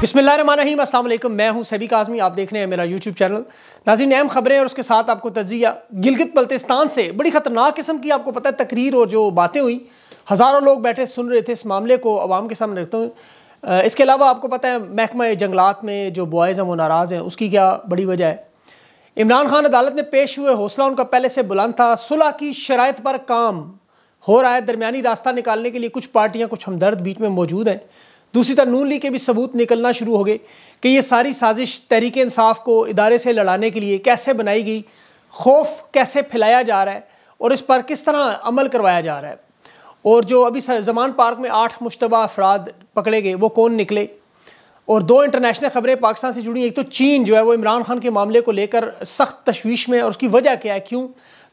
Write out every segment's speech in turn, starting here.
बिसमीम असल मैं हूं सभी काजमी आप देख रहे हैं मेरा यूट्यूब चैनल नाजिन अहम खबरें और उसके साथ आपको तजिया गिलगित बल्तिस्तान से बड़ी ख़तरनाक किस्म की आपको पता है तकरीर और जो बातें हुई हज़ारों लोग बैठे सुन रहे थे इस मामले को आवाम के सामने रखते हुए इसके अलावा आपको पता है महकमा जंगलात में जो बॉयज़ हैं वो नाराज़ हैं उसकी क्या बड़ी वजह है इमरान खान अदालत में पेश हुए हौसला उनका पहले से बुलंद था सुलह की शरात पर काम हो रहा है दरमिया रास्ता निकालने के लिए कुछ पार्टियाँ कुछ हमदर्द बीच में मौजूद हैं दूसरी तरफ नून लीग के भी सबूत निकलना शुरू हो गए कि ये सारी साजिश तहरीक इंसाफ को इदारे से लड़ाने के लिए कैसे बनाई गई खौफ कैसे फैलाया जा रहा है और इस पर किस तरह अमल करवाया जा रहा है और जो अभी जमान पार्क में आठ मुशतबा अफराद पकड़े गए वो कौन निकले और दो इंटरनेशनल खबरें पाकिस्तान से जुड़ी एक तो चीन जो है वो इमरान खान के मामले को लेकर सख्त तशवीश में और उसकी वजह क्या है क्यों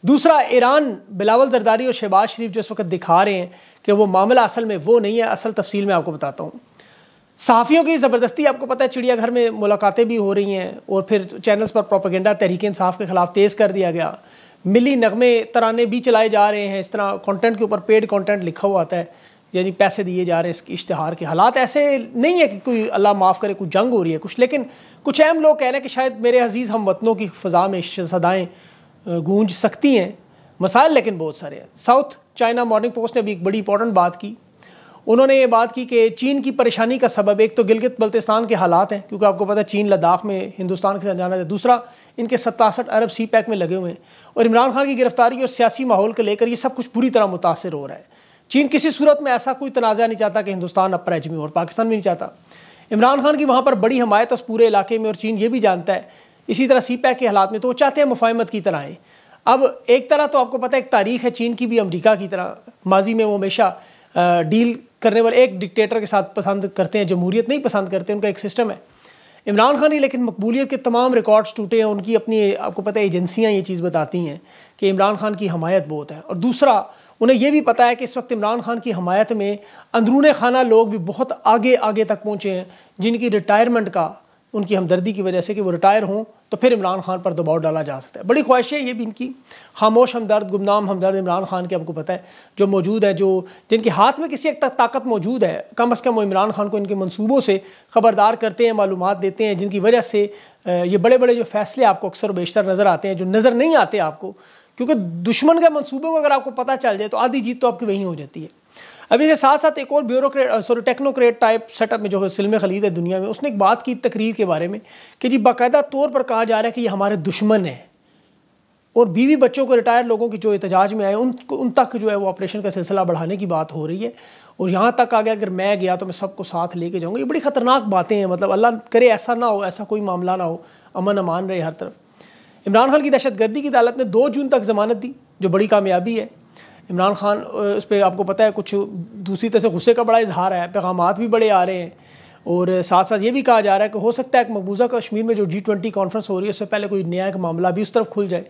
दूसरा ईरान बिलावल जरदारी और शहबाज शरीफ जो इस वक्त दिखा रहे हैं कि वो मामला असल में वो नहीं है असल तफसील में आपको बताता हूँ सहाफ़ियों की ज़बरदस्ती आपको पता है चिड़ियाघर में मुलाकातें भी हो रही हैं और फिर चैनल्स पर प्रोपागेंडा तहरीक इंसाफ के ख़िलाफ़ तेज़ कर दिया गया मिली नगमे तराने भी चलाए जा रहे हैं इस तरह कंटेंट के ऊपर पेड कंटेंट लिखा हुआ आता है यानी पैसे दिए जा रहे हैं इसके इश्तहार के हालात ऐसे नहीं है कि कोई अल्लाह माफ़ करे कुछ जंग हो रही है कुछ लेकिन कुछ अहम लोग कह रहे हैं कि शायद मेरे अजीज़ हम वतनों की फ़ज़ा में सदाएँ गूंज सकती हैं मसाइल लेकिन बहुत सारे हैं साउथ चाइना मॉर्निंग पोस्ट ने भी एक बड़ी इंपॉर्टेंट बात की उन्होंने ये बात की कि चीन की परेशानी का सबब एक तो गिलगित बल्तिस्तान के हालात हैं क्योंकि आपको पता है चीन लद्दाख में हिंदुस्तान के साथ जाना है दूसरा इनके सतासठ अरब सी पैक में लगे हुए हैं और इमरान खान की गिरफ्तारी और सियासी माहौल को लेकर ये सब कुछ बुरी तरह मुतासर हो रहा है चीन किसी सूरत में ऐसा कोई तनाज़ा नहीं चाहता कि हिंदुस्तान अपर एजमी और पाकिस्तान भी नहीं चाहता इमरान खान की वहाँ पर बड़ी हमायत उस पूरे इलाके में और चीन ये भी जानता है इसी तरह सी पैक के हालात में तो वो चाहते हैं मुफाहमत की तरह आएँ अब एक तरह तो आपको पता है एक तारीख है चीन की भी अमेरिका की तरह माजी में वो हमेशा डील करने वाले एक डिक्टेटर के साथ पसंद करते हैं जमहूरियत नहीं पसंद करते उनका एक सिस्टम है इमरान खान ही लेकिन मकबूलियत के तमाम रिकॉर्ड्स टूटे हैं उनकी अपनी आपको पता है एजेंसियाँ ये चीज़ बताती हैं कि इमरान खान की हमायत बहुत है और दूसरा उन्हें यह भी पता है कि इस वक्त इमरान खान की हमायत में अंदरून खाना लोग भी बहुत आगे आगे तक पहुँचे हैं जिनकी रिटायरमेंट का उनकी हमदर्दी की वजह से कि वो रिटायर हों तो फिर इमरान खान पर दबाव डाला जा सकता है बड़ी ख्वाहिश है ये भी इनकी खामोश हमदर्द गुमनाम हमदर्द इमरान खान के आपको पता है जो मौजूद है जो जिनके हाथ में किसी एक तक ताकत मौजूद है कम अज़ कम वो इमरान खान को इनके मनसूबों से ख़बरदार करते हैं मालूम देते हैं जिनकी वजह से ये बड़े बड़े जो फैसले आपको अक्सर बेशतर नज़र आते हैं जो नज़र नहीं आते आपको क्योंकि दुश्मन के मनसूबों को अगर आपको पता चल जाए तो आधी जीत तो आपकी वहीं हो जाती है अभी इसके साथ साथ एक और bureaucrat sorry technocrat type setup में जो है सिलम खलीद है दुनिया में उसने एक बात की तकरीर के बारे में कि जी बाकायदा तौर पर कहा जा रहा है कि ये हमारे दुश्मन हैं और बीवी बच्चों को रिटायर लोगों के जो एहतजाज में आए उन उन तक जो है वो ऑपरेशन का सिलसिला बढ़ाने की बात हो रही है और यहाँ तक आ गया अगर मैं गया तो मैं सबको साथ लेके जाऊँगा ये बड़ी ख़तरनाक बातें हैं मतलब अल्लाह करे ऐसा ना हो ऐसा कोई मामला ना हो अमन अमान रहे हर तरफ इमरान खान की दहशत गर्दी की अदालत ने दो जून तक जमानत दी जो बड़ी कामयाबी है इमरान खान उस पर आपको पता है कुछ दूसरी तरह से गुस्से का बड़ा इजहार है पैगाम भी बड़े आ रहे हैं और साथ साथ ये भी कहा जा रहा है कि हो सकता है कि मकबूजा कश्मीर में जो जी ट्वेंटी कॉन्फ्रेंस हो रही है उससे पहले कोई नया एक मामला भी उस तरफ खुल जाए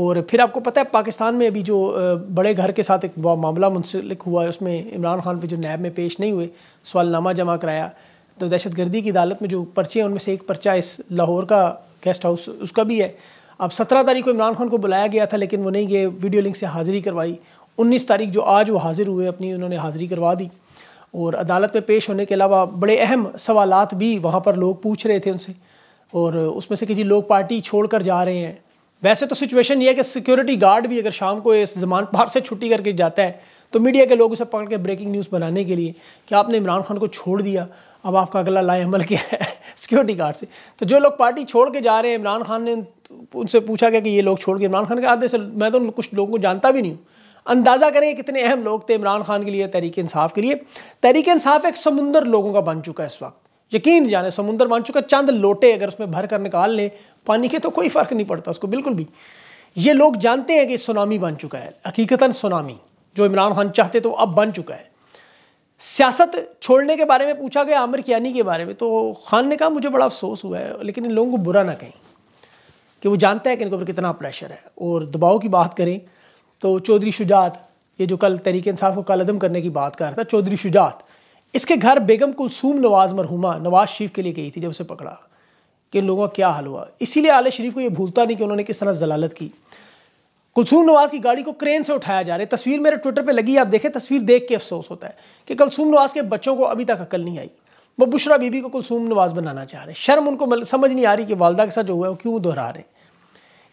और फिर आपको पता है पाकिस्तान में अभी जो बड़े घर के साथ एक मामला मुंसलिक हुआ है उसमें इमरान खान पर जो नैब में पेश नहीं हुए सवालनामा जमा कराया तो दहशत गर्दी की अदालत में जो पर्चे हैं उनमें से एक पर्चा इस लाहौर का गेस्ट हाउस उसका भी है अब सत्रह तारीख को इमरान खान को बुलाया गया था लेकिन वो नहीं गए वीडियो लिंक से हाज़िरी करवाई उन्नीस तारीख जो आज वो हाज़िर हुए अपनी उन्होंने हाज़िरी करवा दी और अदालत में पेश होने के अलावा बड़े अहम सवाल भी वहाँ पर लोग पूछ रहे थे उनसे और उसमें से किसी लोग पार्टी छोड़ कर जा रहे हैं वैसे तो सिचुएशन ये है कि सिक्योरिटी गार्ड भी अगर शाम को इस जमान पार से छुट्टी करके जाता है तो मीडिया के लोग उसे पकड़ के ब्रेकिंग न्यूज़ बनाने के लिए कि आपने इमरान खान को छोड़ दिया अब आपका अगला लाए अमल क्या है सिक्योरिटी गार्ड से तो जो लोग पार्टी छोड़ के जा रहे हैं इमरान खान ने उनसे पूछा गया कि ये लोग छोड़ के इमरान खान के आधे से मैं तो कुछ लोगों को जानता भी नहीं हूँ अंदाज़ा करें कितने अहम लोग थे इमरान खान के लिए तहरीक इंसाफ के लिए तहरीक इंसाफ एक समुंदर लोगों का बन चुका है इस वक्त यकीन जाने समुंदर बन चुका चंद लोटे अगर उसमें भर कर निकाल लें पानी के तो कोई फ़र्क नहीं पड़ता उसको बिल्कुल भी ये लोग जानते हैं कि सुनामी बन चुका है हकीकता सुनामी जो इमरान खान चाहते तो अब बन चुका है सियासत छोड़ने के बारे में पूछा गया आमिर कियानी के बारे में तो खान ने कहा मुझे बड़ा अफसोस हुआ है लेकिन इन लोगों को बुरा ना कहें कि वो जानता है कि इनके ऊपर कितना प्रेशर है और दबाव की बात करें तो चौधरी शुजात ये जो कल तहरीक इंसाफ को कल अदम करने की बात कर रहा था चौधरी शुजात इसके घर बेगम कुलसूम नवाज़ मरहुमा नवाज शरीफ के लिए गई थी जब उसे पकड़ा कि इन लोगों का क्या हाल हुआ इसीलिए आल शरीफ को ये भूलता नहीं कि उन्होंने किस तरह जलालत की कुलसूम नवाज़ की गाड़ी को क्रेन से उठाया जा रहा है तस्वीर मेरे ट्विटर पर लगी आप देखें तस्वीर देख के अफसोस होता है कि कुलसूम नवाज़ के बच्चों को अभी तक अकल नहीं आई वो बुशरा बीबी को कुलसूम नवाज़ बनाना चाह रहे शर्म उनको समझ नहीं आ रही कि वालदा के साथ जो हुआ है वो क्यों दोहरा रहे हैं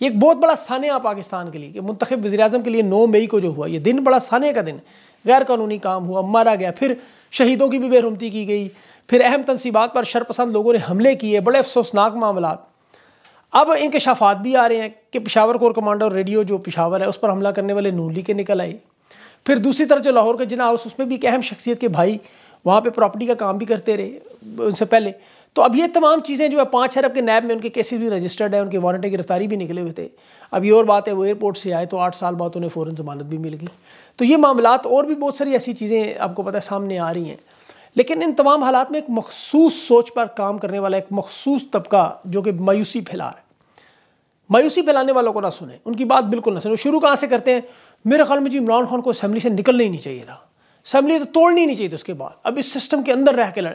ये एक बहुत बड़ा सानिया पाकिस्तान के लिए कि मंतखब वजी अजम के लिए नौ मई को जो हुआ ये दिन बड़ा साने का दिन गैर कानूनी काम हुआ मारा गया फिर शहीदों की भी बेरहमती की गई फिर अहम तनसीबात पर शरपसंद लोगों ने हमले किए बड़े अफसोसनाक मामला अब इनके शफात भी आ रहे हैं कि पिशावर कोर कमांडर रेडियो जो पिशावर है उस पर हमला करने वाले नूली के निकल आए फिर दूसरी तरफ जो लाहौर के जिना हाउस उसमें भी एक अहम शख्सियत के भाई वहाँ पे प्रॉपर्टी का काम भी करते रहे उनसे पहले तो अब ये तमाम चीज़ें जो है पाँच अरब के नैब में उनके केसेस भी रजिस्टर्ड है उनके की गिरफ्तारी भी निकले हुए थे अब ये और बात है वो एयरपोर्ट से आए तो आठ साल बाद उन्हें फ़ौरन जमानत भी मिल गई तो ये मामला और भी बहुत सारी ऐसी चीज़ें आपको पता है सामने आ रही हैं लेकिन इन तमाम हालात में एक मखसूस सोच पर काम करने वाला एक मखसूस तबका जो कि मायूसी फैला रहा है मायूसी फैलाने वालों को ना सुने उनकी बात बिल्कुल ना सुने शुरू कहाँ से करते हैं मेरे ख्याल में जी इमरान खान को असम्बली से निकलना ही नहीं चाहिए था असम्बली तो तोड़नी नहीं चाहिए थी उसके बाद अब इस सिस्टम के अंदर रह के लड़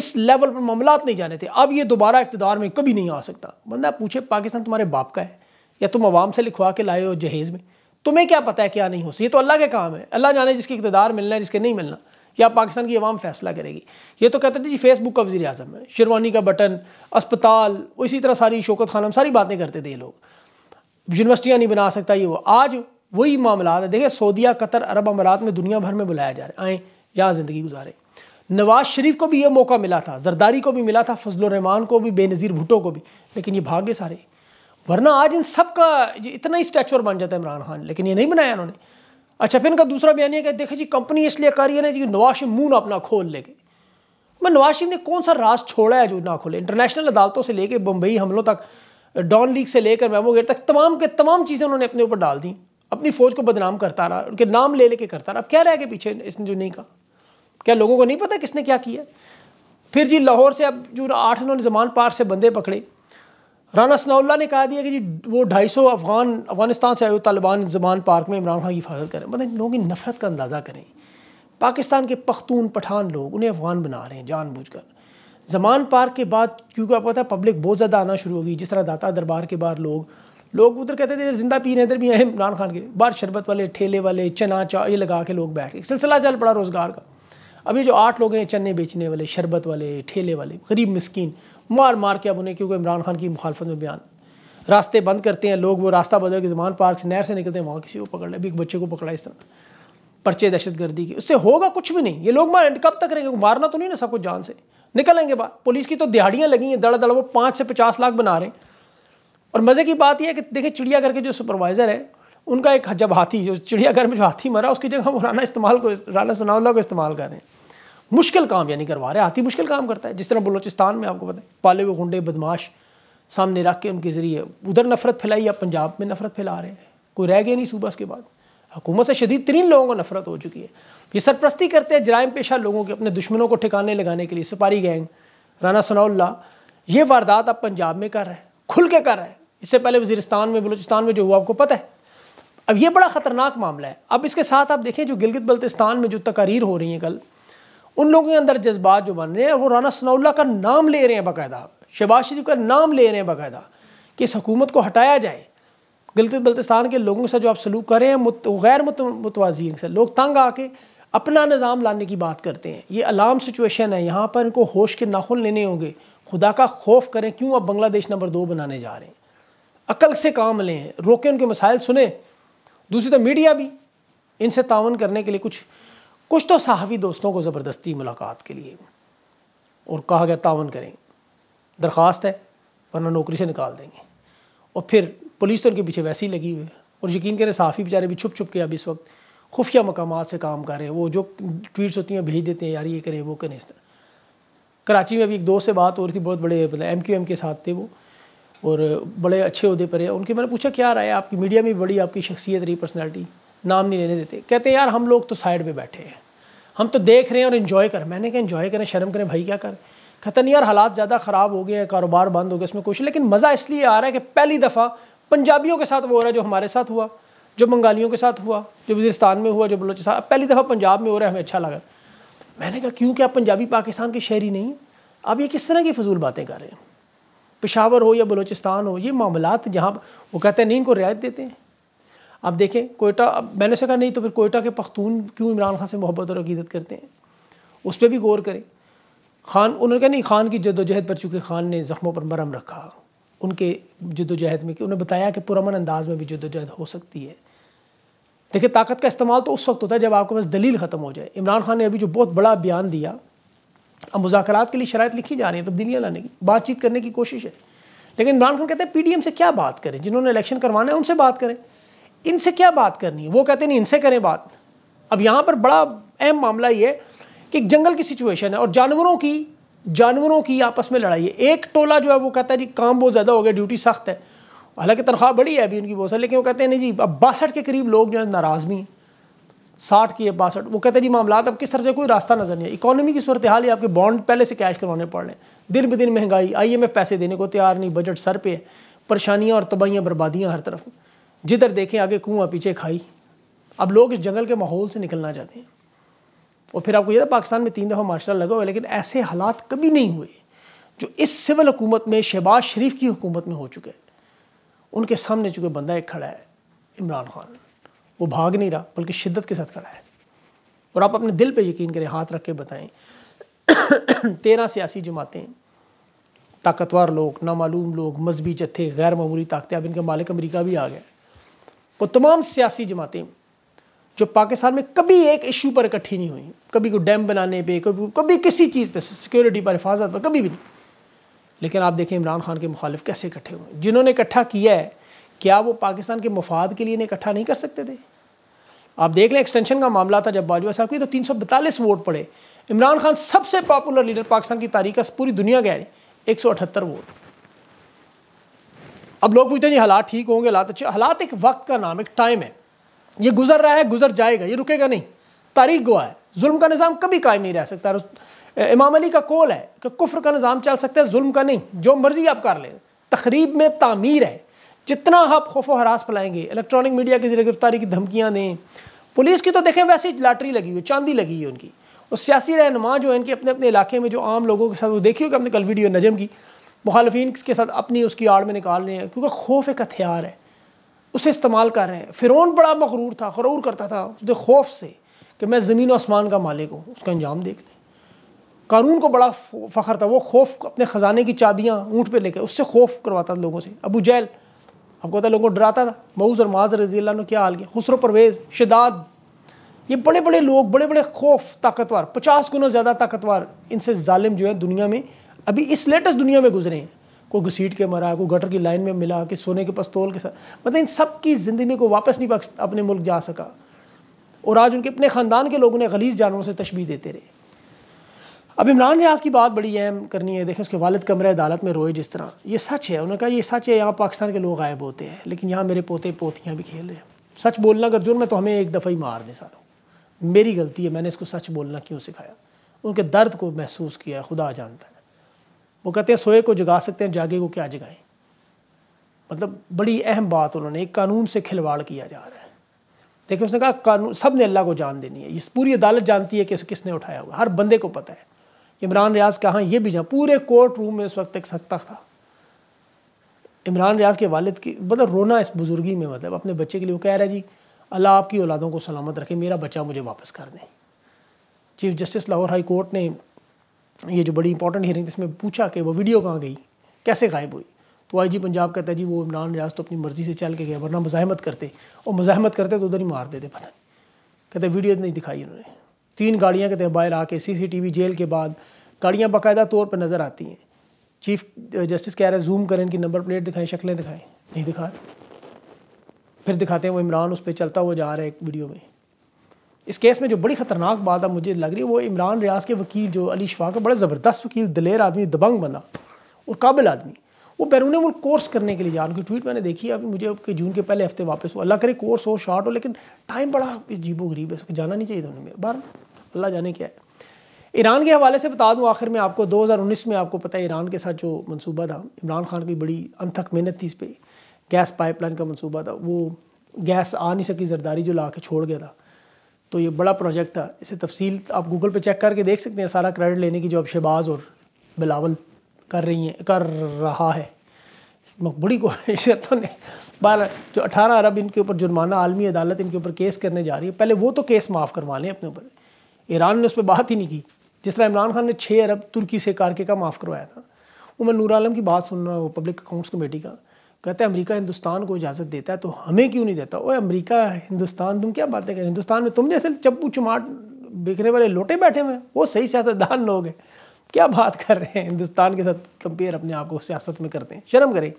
इस लेवल पर मामला नहीं जाने थे अब ये दोबारा इकतदार में कभी नहीं आ सकता बंदा पूछे पाकिस्तान तुम्हारे बाप का है या तुम आवाम से लिखवा के लाए हो जहेज़ में तुम्हें क्या पता है क्या नहीं हो सकता ये तो अल्लाह के काम है अल्लाह जाने जिसकी इकतदार मिलना है जिसके नहीं मिलना या पाकिस्तान की आवाम फैसला करेगी ये तो कहते थे जी फेसबुक का वजी अजम है शेरवानी का बटन अस्पताल इसी तरह सारी शोकत खानम सारी बातें करते थे ये लोग यूनिवर्सिटियाँ नहीं बना सकता ये वो आज वही मामला है देखिए सऊदिया कतर अरब अमारात में दुनिया भर में बुलाया जा रहा है आए यहाँ ज़िंदगी गुजारें नवाज शरीफ को भी ये मौका मिला था जरदारी को भी मिला था फजलरहमान को भी बेनज़ीर भुटो को भी लेकिन ये भाग्य सारे वरना आज इन सब का इतना ही स्टैचूर बन जाता है इमरान खान लेकिन ये नहीं बनाया उन्होंने अच्छा फिर इनका दूसरा बयान ये कि देखे जी कंपनी इसलिए कर रही है ना जी नवाज शरीफ मुँह अपना खोल लेके मैं नवाज शरीफ ने कौन सा राज छोड़ा है जो ना खोले इंटरनेशनल अदालतों से लेकर बम्बई हमलों तक डॉन लीग से लेकर मैमो गेट तक तमाम के तमाम चीज़ें उन्होंने अपने ऊपर डाल दी अपनी फौज को बदनाम करता रहा उनके नाम ले लेके करता रहा अब क्या रह गया पीछे इसने जो नहीं कहा क्या लोगों को नहीं पता किसने क्या किया फिर जी लाहौर से अब जो आठ नौ जमान पार से बंदे पकड़े राना सनाउल्ला ने कहा दिया कि जी वो ढाई सौ अफगान अफगानिस्तान से आए हुए तालिबान जमान पार्क में इमरान खान की हिफाजत करें मतलब लोगों की नफरत का अंदाज़ा करें पाकिस्तान के पख्तून पठान लोग उन्हें अफगान बना रहे हैं जानबूझकर जमान पार्क के बाद क्योंकि आपको पता है पब्लिक बहुत ज़्यादा आना शुरू होगी जिस तरह दाता दरबार के बाद लोग लोग उधर कहते थे जिंदा पीर हैं इधर भी हैं इमरान खान के बाहर शरबत वाले ठेले वाले चना चा ये लगा के लोग बैठ गए सिलसिला चल पड़ा रोज़गार का अभी जो आठ लोग हैं चने बेचने वाले शरबत वाले ठेले वाले गरीब मस्किन मार मार के अब उन्हें क्योंकि इमरान खान की मुखालफत में बयान रास्ते बंद करते हैं लोग वो रास्ता बदल के जमान पार्क से नहर से निकलते हैं वहाँ किसी को पकड़ अभी एक बच्चे को पकड़ा इस तरह पर्चे दहशत गर्दी की उससे होगा कुछ भी नहीं ये लोग मार कब तक रहेंगे मारना तो नहीं ना सबको जान से निकलेंगे बाहर पुलिस की तो दिहाड़ियाँ लगी हैं दड़ दड़ वो पाँच से पचास लाख बना रहे हैं और मज़े की बात यह है कि देखिए चिड़ियाघर के जो सुपरवाइज़र हैं उनका एक जब हाथी जो चिड़ियाघर में जो हाथी मरा उसकी जगह हम राना इस्तेमाल को राना सनाउल्ला को इस्तेमाल कर रहे हैं मुश्किल काम यानी करवा रहे हैं हाथी मुश्किल काम करता है जिस तरह बलोचिस्तान में आपको पता है पाले हुए गुंडे बदमाश सामने रख के उनके ज़रिए उधर नफरत फैलाई या पंजाब में नफरत फैला रहे हैं कोई रह गया नहीं सुबह उसके बाद हुकूमत से शदीद तरीन लोगों को नफरत हो चुकी है ये सरप्रस्ती करते हैं जराइम पेशा लोगों के अपने दुश्मनों को ठिकाने लगाने के लिए सिपारी गैंग राना सनाउल्ला ये वारदात अब पंजाब में कर रहे हैं खुल के कर रहे हैं इससे पहले वजीरस्तान में बलूचिस्तान में जो हुआ आपको पता है अब ये बड़ा ख़तरनाक मामला है अब इसके साथ आप देखें जो गिलगित बल्तिस्तान में जो तकारीर हो रही हैं कल उन लोगों के अंदर जज्बात जो बन रहे हैं वो राना सनाउल्ला का नाम ले रहे हैं बाकायदा शहबाज शरीफ का नाम ले रहे हैं बाकायदा कि इस हकूमत को हटाया जाए गिलगित बल्तिस्तान के लोगों से जो आप सलूक कर रहे हैं गैर मुत, मुतवाजी से लोग तंग आके अपना निज़ाम लाने की बात करते हैं ये अलार्म सिचुएशन है यहाँ पर इनको होश के नाखुन लेने होंगे खुदा का खौफ करें क्यों आप बांग्लादेश नंबर दो बनाने जा रहे हैं अकल से काम लें रोके उनके मसाइल सुने दूसरी तो मीडिया भी इनसे तावन करने के लिए कुछ कुछ तो सहावी दोस्तों को ज़बरदस्ती मुलाकात के लिए और कहा गया तावन करें दरख्वास्त है वरना नौकरी से निकाल देंगे और फिर पुलिस तो उनके पीछे वैसे ही लगी हुई है और यकीन करें साफ़ी बेचारे भी छुप छुप के अब इस वक्त खुफिया मकाम से काम कर रहे हैं वो जो ट्वीट्स होती हैं भेज देते हैं यार ये करें वो करें इस तरह कराची में अभी एक दोस्त से बात हो रही थी बहुत बड़े मतलब एम क्यू एम के साथ थे वो और बड़े अच्छे अहदे पर है उनके मैंने पूछा क्या राय आपकी मीडिया में बड़ी आपकी शख्सियत रही पर्सनैलिटी नाम नहीं लेने देते कहते यार हम लोग तो साइड पर बैठे हैं हम तो देख रहे हैं और इन्जॉय कर मैंने कहा इन्जॉय करें शर्म करें भाई क्या कर कहता नहीं यार हालात ज़्यादा ख़राब हो गए हैं कारोबार बंद हो गया इसमें कुछ लेकिन मज़ा इसलिए आ रहा है कि पहली दफ़ा पंजाबियों के साथ वो हो रहा है जो हमारे साथ हुआ जो बंगालियों के साथ हुआ जो वजिस्तान में हुआ जो बलोचि पहली दफ़ा पंजाब में हो रहा है हमें अच्छा लगा मैंने कहा क्यों क्या पंजाबी पाकिस्तान के शहरी नहीं आप ये किस तरह की फजूल बातें कर रहे हैं पिशावर हो या बलूचिस्तान हो ये मामला जहाँ वो कहते हैं नहीं इनको रियायत देते हैं अब देखें कोयटा अब मैंने से कहा नहीं तो फिर कोयटा के पख्तून क्यों इमरान खान से मोहब्बत और अकीदत करते हैं उस पर भी गौर करें खान उन्होंने कहा नहीं खान की जदोजहद पर चूँकि खान ने ज़ख्मों पर मरम रखा उनके जदोजहद में कि उन्हें बताया कि पुरमन अंदाज में भी जदोजहद हो सकती है देखिए ताकत का इस्तेमाल तो उस वक्त होता है जब आपके पास दलील ख़त्म हो जाए इमरान खान ने अभी जो बहुत बड़ा बयान दिया अब मुजाकर के लिए शरात लिखी जा रही है तब्दीलियाँ तो लाने की बातचीत करने की कोशिश है लेकिन इमरान खान कहते हैं एम से क्या बात करें जिन्होंने इलेक्शन करवाना है उनसे बात करें इनसे क्या बात करनी है वो कहते नहीं इनसे करें बात अब यहाँ पर बड़ा अहम मामला ये है कि जंगल की सिचुएशन है और जानवरों की जानवरों की आपस में लड़ाई है एक टोला जो है वो कहता है जी काम बहुत ज़्यादा हो गया ड्यूटी सख्त है हालांकि तनख्वाह बड़ी है अभी उनकी बहुत सारी लेकिन वो कहते हैं नहीं जी अब बासठ के करीब लोग जो है नाराज़ भी हैं साठ की है बासठ वो कहते हैं जी मामला अब किस तरह से कोई रास्ता नजर नहीं है इकोनॉमी की सूरत हाल है आपके बॉन्ड पहले से कैश करवाने पड़ रहे हैं दिन ब दिन महंगाई आई एम एफ पैसे देने को तैयार नहीं बजट सर पे है परेशानियाँ और तबाहियाँ बर्बादियाँ हर तरफ जिधर देखें आगे कुआं पीछे खाई अब लोग इस जंगल के माहौल से निकलना चाहते हैं और फिर आपको यह था पाकिस्तान में तीन दफ़ा मार्शल लगा हुआ है लेकिन ऐसे हालात कभी नहीं हुए जो इस सिविल हुकूमत में शहबाज शरीफ की हुकूमत में हो चुके हैं उनके सामने चुके बंदा एक खड़ा है इमरान खान वो भाग नहीं रहा बल्कि शिद्दत के साथ खड़ा है और आप अपने दिल पे यकीन करें हाथ रख के बताएं तेरह सियासी जमातें ताकतवर लोग नामालूम लोग मजहबी जत्थे गैर मामूली ताकतें अब इनके मालिक अमरीका भी आ गया वो तमाम सियासी जमातें जो पाकिस्तान में कभी एक इशू पर इकट्ठी नहीं हुई कभी कोई डैम बनाने पे कभी कभी किसी चीज़ पे सिक्योरिटी पर हिफाजत पर कभी भी नहीं लेकिन आप देखें इमरान खान के मुखालिफ कैसे इकट्ठे हुए जिन्होंने इकट्ठा किया है क्या वो पाकिस्तान के मफाद के लिए इन्हें इकट्ठा नहीं कर सकते थे आप देख लें एक्सटेंशन का मामला था जब बाजवा साहब की तो तीन वोट पड़े इमरान खान सबसे पॉपुलर लीडर पाकिस्तान की तारीख का पूरी दुनिया एक सौ एक वोट अब लोग पूछते हैं जी हालात ठीक होंगे हालात अच्छे हालात एक वक्त का नाम एक टाइम है ये गुजर रहा है गुजर जाएगा ये रुकेगा नहीं तारीख गुआ है जुल्म का निज़ाम कभी कायम नहीं रह सकता इमाम अली का कौल है कि कुफर का निज़ाम चल सकता है जुल्म का नहीं जो मर्ज़ी आप कर लें तकरीब में तामीर है जितना आप खौफो हरास फैलाएंगे इलेक्ट्रॉनिक मीडिया की जरिए गिरफ्तारी की धमकियाँ दें पुलिस की तो देखें वैसे ही लाटरी लगी हुई चांदी लगी हुई उनकी और सियासी रहनुमा जो है इनके अपने अपने इलाके में जो आम लोगों के साथ वो देखी होगी हमने कल वीडियो नजम की मुखालफी के साथ अपनी उसकी आड़ में निकाल रहे हैं क्योंकि खौफ एक हथियार है उसे इस्तेमाल कर रहे हैं फ़िरौन बड़ा मकरूर था खरूर करता था उसके खौफ से कि मैं ज़मीन आसमान का मालिक हूँ उसका अंजाम देख लें कानून को बड़ा फ़ख्र था वो खौफ अपने ख़जाने की चाबियाँ ऊँट पर लेकर उससे खौफ करवाता था लोगों से अबू जैल आपको पता तो लोगों को डराता था मऊज़ और माज रजी ने क्या हाल किया खुसरो परवेज़ शिदाद ये बड़े बड़े लोग बड़े बड़े खौफ ताकतवर पचास गुना ज़्यादा ताकतवर इनसे ालिम जो है दुनिया में अभी इस लेटेस्ट दुनिया में गुजरे हैं कोई घसीट के मरा कोई गटर की लाइन में मिला कि सोने के पस्तौल के साथ मतलब इन सब की ज़िंदगी को वापस नहीं अपने मुल्क जा सका और आज उनके अपने ख़ानदान के लोगों ने गलीस जानवरों से तशबी देते रहे अब इमरान रियाज की बात बड़ी अहम करनी है देखें उसके वालद कमर अदालत में रोए जिस तरह ये सच है उन्होंने कहा ये सच है यहाँ पाकिस्तान के लोग गायब होते हैं लेकिन यहाँ मेरे पोते पोतियाँ भी खेल रहे हैं सच बोलना अगर जुर्म है तो हमें एक दफ़ा ही मार दें सारों मेरी गलती है मैंने इसको सच बोलना क्यों सिखाया उनके दर्द को महसूस किया खुदा जानता है वो कहते हैं सोए को जगा सकते हैं जागे को क्या जगाएं मतलब बड़ी अहम बात उन्होंने एक कानून से खिलवाड़ किया जा रहा है देखिए उसने कहा कानून सब ने अल्लाह को जान देनी है इस पूरी अदालत जानती है कि किसने उठाया हुआ हर बंदे को पता है इमरान रियाज कहाँ ये भी जहाँ पूरे कोर्ट रूम में उस वक्त एक सख्ता था इमरान रियाज के वालिद की मतलब रोना इस बुज़ुर्गी में मतलब अपने बच्चे के लिए वो कह रहा है जी अल्लाह आपकी औलादों को सलामत रखे मेरा बच्चा मुझे वापस कर दें chief justice Lahore high court ने ये जो बड़ी इंपॉर्टेंट हियरिंग इसमें पूछा कि वो वीडियो कहाँ गई कैसे गायब हुई तो आई जी पंजाब कहता है जी वो इमरान रियाज तो अपनी मर्ज़ी से चल के गया वरना मुजाहमत करते और मुजाहमत करते तो उधर ही मार देते पता नहीं कहते वीडियो नहीं दिखाई उन्होंने तीन गाड़ियाँ के बाहर आके सीसीटीवी जेल के बाद गाड़ियाँ बाकायदा तौर पर नज़र आती हैं चीफ जस्टिस कह रहे हैं जूम करें इनकी नंबर प्लेट दिखाएं शक्लें दिखाएं नहीं दिखा फिर दिखाते हैं वो इमरान उस पर चलता हुआ जा रहा है एक वीडियो में इस केस में जो बड़ी ख़तरनाक बात है मुझे लग रही है वो इमरान रियाज के वकील जो अली शफाक है बड़ा ज़बरदस्त वकील दलेर आदमी दबंग बना और काबिल आदमी वो बैरून मुल्क कोर्स करने के लिए जा हूँ ट्वीट मैंने देखी अभी मुझे कि जून के पहले हफ्ते वापस हो अल्लाह करे कोर्स हो शॉर्ट हो लेकिन टाइम बड़ा जीबो गरीब है उसको जाना नहीं चाहिए था उन्हें बार अल्लाह जाने क्या है ईरान के हवाले से बता दूं आखिर में आपको 2019 में आपको पता है ईरान के साथ जो मनसूबा था इमरान खान की बड़ी अनथक मेहनत थी इस पर गैस पाइपलाइन का मनसूबा था वो गैस आ नहीं सकी जरदारी जो ला के छोड़ गया था तो ये बड़ा प्रोजेक्ट था इसे तफसील आप गूगल पे चेक करके देख सकते हैं सारा क्रेडिट लेने की जो अब शहबाज और बिलावल कर रही हैं कर रहा है बड़ी कोशिशों ने बारह जो अठारह अरब इनके ऊपर जुर्माना आलमी अदालत इनके ऊपर केस करने जा रही है पहले वो तो केस माफ़ करवा लें अपने ऊपर ईरान ने उस पर बात ही नहीं की जिस तरह इमरान खान ने छः अरब तुर्की से कारके का माफ़ करवाया था वो मैं नूर आलम की बात सुनना हूँ पब्लिक अकाउंट्स कमेटी का कहते हैं अमरीका हिंदुस्तान को इजाज़त देता है तो हमें क्यों नहीं देता ओए अमरीका हिंदुस्तान तुम क्या बातें करें हिंदुस्तान में तुम जैसे चप्पू चुमाट बिकने वाले लोटे बैठे हुए हैं वो सही सियासतदान लोग हैं क्या बात कर रहे हैं हिंदुस्तान के साथ कंपेयर अपने आप को सियासत में करते हैं शर्म करें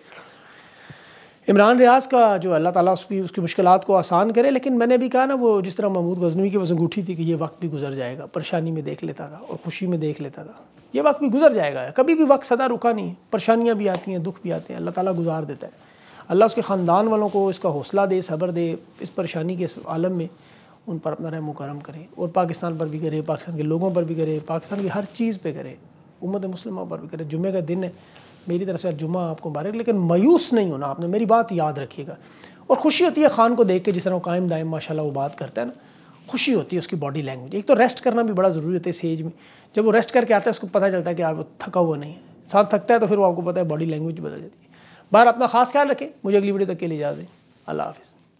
इमरान रियाज का जो अल्लाह ताला उसकी उसकी मुश्किल को आसान करे लेकिन मैंने भी कहा ना वो जिस तरह महमूद गजनवी की वजन गुठी थी कि ये वक्त भी गुजर जाएगा परेशानी में देख लेता था और खुशी में देख लेता था ये वक्त भी गुजर जाएगा कभी भी वक्त सदा रुका नहीं परेशानियाँ भी आती हैं दुख भी आते हैं अल्लाह ताली गुजार देता है अल्लाह उसके ख़ानदान वालों को इसका हौसला दे सबर दे इस परेशानी के आलम में उन पर अपना रहम करम करें और पाकिस्तान पर भी करे पाकिस्तान के लोगों पर भी करे पाकिस्तान की हर चीज़ पर करे उम्मत मुसलमों पर भी करे जुमे का दिन है मेरी तरफ से जुमा आपको मुबारक लेकिन मायूस नहीं होना आपने मेरी बात याद रखिएगा और खुशी होती है खान को देख के जिस तरह कायम दायम माशाल्लाह वो बात करता है ना खुशी होती है उसकी बॉडी लैंग्वेज एक तो रेस्ट करना भी बड़ा ज़रूरी होता है इस एज में जब वो रेस्ट करके आता है उसको पता चलता है कि यार वो थका हुआ नहीं है साथ थकता है तो फिर वो आपको पता है बॉडी लैंग्वेज बदल जाती है बाहर अपना खास ख्याल रखें मुझे अगली वीडियो तक के लिए इजाज़त अल्लाह हाफिज़